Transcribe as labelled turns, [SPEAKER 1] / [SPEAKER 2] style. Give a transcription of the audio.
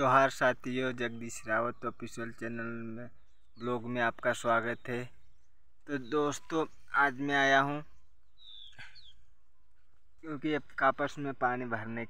[SPEAKER 1] त्योहार साथियों Jagdish Rawat official channel में ब्लॉग में आपका स्वागत है तो दोस्तों आज मैं आया हूँ क्योंकि अब कापस में पानी भरने के